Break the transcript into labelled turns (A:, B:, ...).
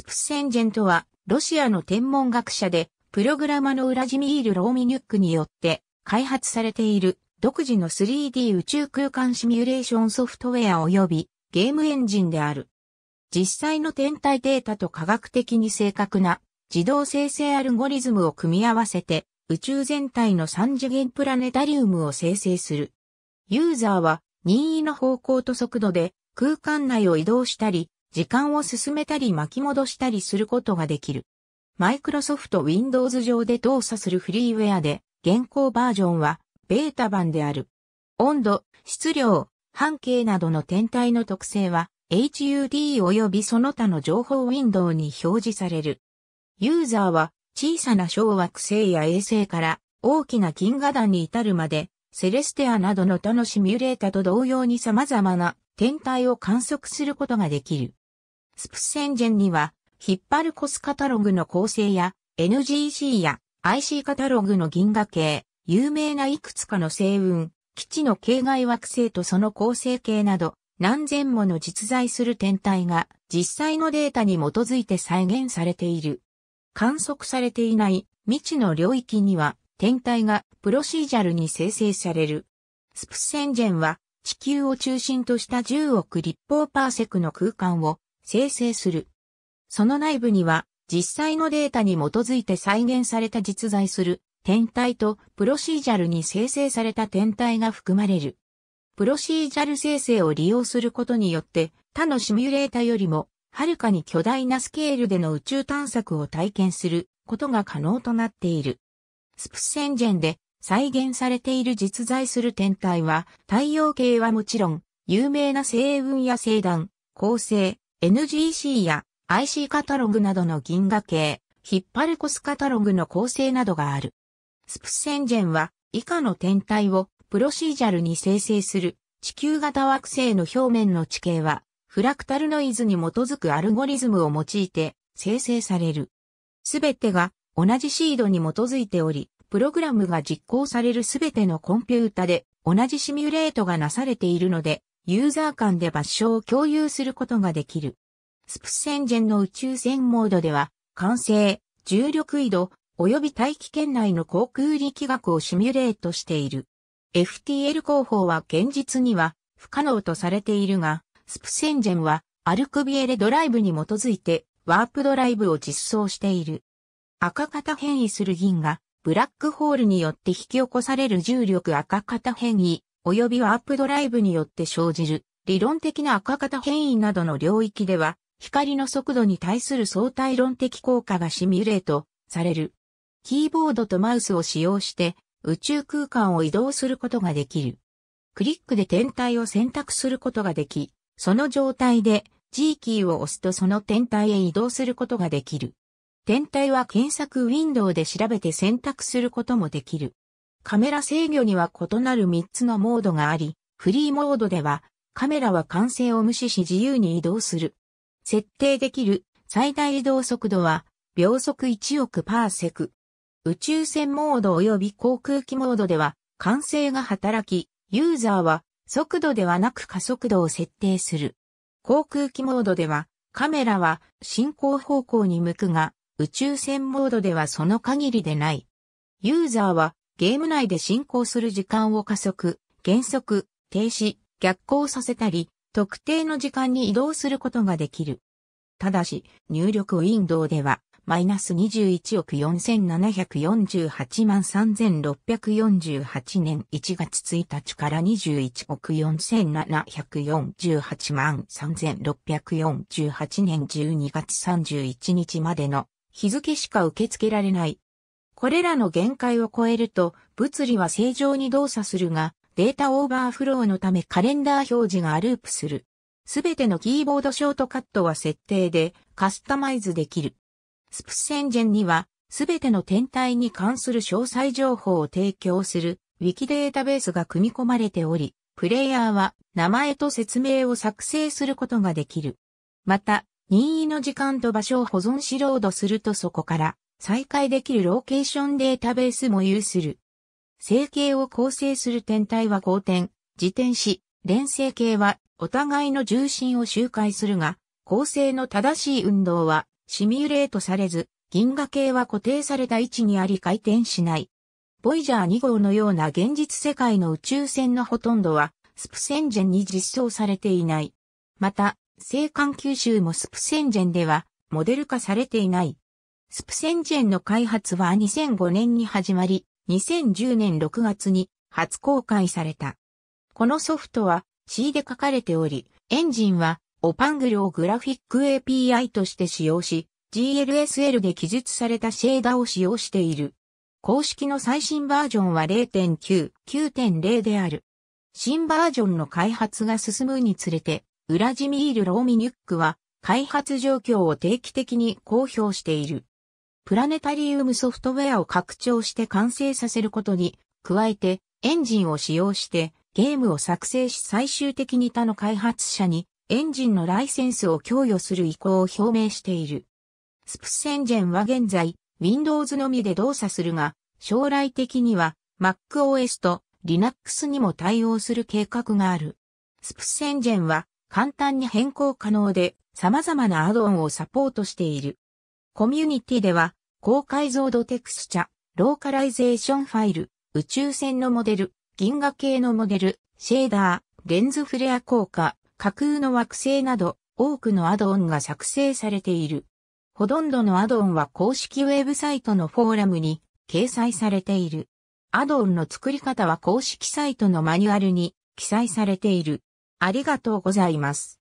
A: スプセンジェントは、ロシアの天文学者で、プログラマのウラジミール・ローミニュックによって開発されている独自の 3D 宇宙空間シミュレーションソフトウェア及びゲームエンジンである。実際の天体データと科学的に正確な自動生成アルゴリズムを組み合わせて宇宙全体の3次元プラネタリウムを生成する。ユーザーは任意の方向と速度で空間内を移動したり時間を進めたり巻き戻したりすることができる。マイクロソフト Windows 上で動作するフリーウェアで、現行バージョンはベータ版である。温度、質量、半径などの天体の特性は HUD 及びその他の情報ウィンドウに表示される。ユーザーは小さな小惑星や衛星から大きな金河団に至るまでセレステアなどの他のシミュレータと同様に様々な天体を観測することができる。スプセンジェンには、引っ張るコスカタログの構成や、NGC や IC カタログの銀河系、有名ないくつかの星雲、基地の境外惑星とその構成形など、何千もの実在する天体が実際のデータに基づいて再現されている。観測されていない未知の領域には天体がプロシージャルに生成される。スプセンジェンは地球を中心とした10億立方パーセクの空間を生成する。その内部には、実際のデータに基づいて再現された実在する天体とプロシージャルに生成された天体が含まれる。プロシージャル生成を利用することによって他のシミュレータよりもはるかに巨大なスケールでの宇宙探索を体験することが可能となっている。スプセンジェンで再現されている実在する天体は太陽系はもちろん有名な星雲や星団、恒星、NGC や IC カタログなどの銀河系、ヒッパルコスカタログの構成などがある。スプエンジェンは以下の天体をプロシージャルに生成する地球型惑星の表面の地形はフラクタルノイズに基づくアルゴリズムを用いて生成される。すべてが同じシードに基づいており、プログラムが実行されるすべてのコンピュータで同じシミュレートがなされているので、ユーザー間で場所を共有することができる。スプセンジェンの宇宙船モードでは、完成、重力移動、及び大気圏内の航空力学をシミュレートしている。FTL 工法は現実には不可能とされているが、スプセンジェンはアルクビエレドライブに基づいてワープドライブを実装している。赤型変異する銀がブラックホールによって引き起こされる重力赤型変異及びワープドライブによって生じる理論的な赤型変異などの領域では光の速度に対する相対論的効果がシミュレートされる。キーボードとマウスを使用して宇宙空間を移動することができる。クリックで天体を選択することができ、その状態で G キーを押すとその天体へ移動することができる。天体は検索ウィンドウで調べて選択することもできる。カメラ制御には異なる3つのモードがあり、フリーモードではカメラは完成を無視し自由に移動する。設定できる最大移動速度は秒速1億パーセク。宇宙船モード及び航空機モードでは完成が働き、ユーザーは速度ではなく加速度を設定する。航空機モードではカメラは進行方向に向くが、宇宙船モードではその限りでない。ユーザーはゲーム内で進行する時間を加速、減速、停止、逆行させたり、特定の時間に移動することができる。ただし、入力ウィンドウでは、マイナス21億4748万3648年1月1日から21億4748万3648年12月31日までの日付しか受け付けられない。これらの限界を超えると、物理は正常に動作するが、データオーバーフローのためカレンダー表示がループする。すべてのキーボードショートカットは設定でカスタマイズできる。スプスエンジェンにはすべての天体に関する詳細情報を提供するウィキデータベースが組み込まれており、プレイヤーは名前と説明を作成することができる。また、任意の時間と場所を保存しロードするとそこから再開できるローケーションデータベースも有する。成系を構成する天体は後転、自転し、連星系はお互いの重心を周回するが、構成の正しい運動はシミュレートされず、銀河系は固定された位置にあり回転しない。ボイジャー2号のような現実世界の宇宙船のほとんどは、スプセンジェンに実装されていない。また、星間吸収もスプセンジェンでは、モデル化されていない。スプセンジェンの開発は2005年に始まり、2010年6月に初公開された。このソフトは C で書かれており、エンジンはオパングルをグラフィック API として使用し、GLSL で記述されたシェーダーを使用している。公式の最新バージョンは0.9、9.0である。新バージョンの開発が進むにつれて、ウラジミール・ローミニュックは開発状況を定期的に公表している。プラネタリウムソフトウェアを拡張して完成させることに、加えて、エンジンを使用して、ゲームを作成し最終的に他の開発者に、エンジンのライセンスを供与する意向を表明している。スプスエンジェンは現在、Windows のみで動作するが、将来的には MacOS と Linux にも対応する計画がある。スプスエンジェンは簡単に変更可能で様々なアドオンをサポートしている。コミュニティでは、高解像度テクスチャ、ローカライゼーションファイル、宇宙船のモデル、銀河系のモデル、シェーダー、レンズフレア効果、架空の惑星など、多くのアドオンが作成されている。ほとんどのアドオンは公式ウェブサイトのフォーラムに掲載されている。アドオンの作り方は公式サイトのマニュアルに記載されている。ありがとうございます。